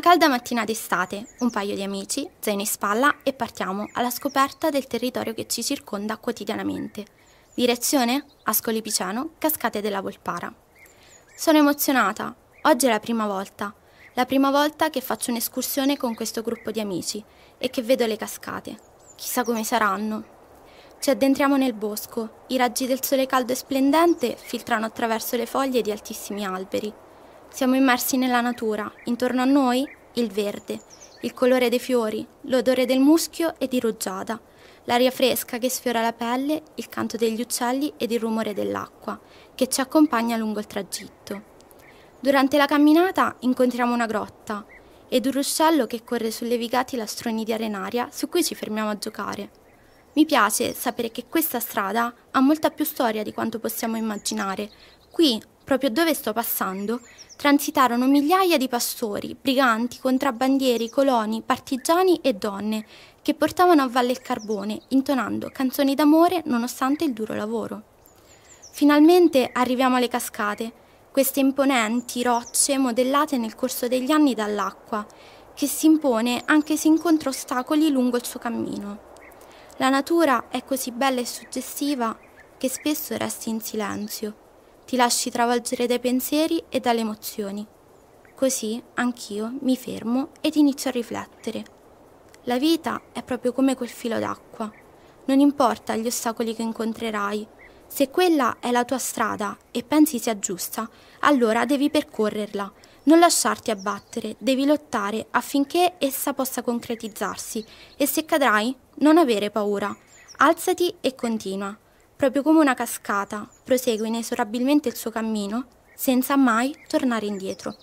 Una calda mattina d'estate, un paio di amici, zaino in spalla e partiamo alla scoperta del territorio che ci circonda quotidianamente. Direzione? Ascoli Piceno, Cascate della Volpara. Sono emozionata. Oggi è la prima volta. La prima volta che faccio un'escursione con questo gruppo di amici e che vedo le cascate. Chissà come saranno. Ci addentriamo nel bosco. I raggi del sole caldo e splendente filtrano attraverso le foglie di altissimi alberi. Siamo immersi nella natura, intorno a noi il verde, il colore dei fiori, l'odore del muschio e di rugiada, l'aria fresca che sfiora la pelle, il canto degli uccelli ed il rumore dell'acqua che ci accompagna lungo il tragitto. Durante la camminata incontriamo una grotta ed un ruscello che corre sulle vigati lastroni di arenaria su cui ci fermiamo a giocare. Mi piace sapere che questa strada ha molta più storia di quanto possiamo immaginare, Qui, proprio dove sto passando, transitarono migliaia di pastori, briganti, contrabbandieri, coloni, partigiani e donne che portavano a valle il carbone, intonando canzoni d'amore nonostante il duro lavoro. Finalmente arriviamo alle cascate, queste imponenti rocce modellate nel corso degli anni dall'acqua, che si impone anche se incontra ostacoli lungo il suo cammino. La natura è così bella e suggestiva che spesso resti in silenzio ti lasci travolgere dai pensieri e dalle emozioni. Così anch'io mi fermo ed inizio a riflettere. La vita è proprio come quel filo d'acqua. Non importa gli ostacoli che incontrerai, se quella è la tua strada e pensi sia giusta, allora devi percorrerla, non lasciarti abbattere, devi lottare affinché essa possa concretizzarsi e se cadrai non avere paura. Alzati e continua proprio come una cascata, prosegue inesorabilmente il suo cammino senza mai tornare indietro.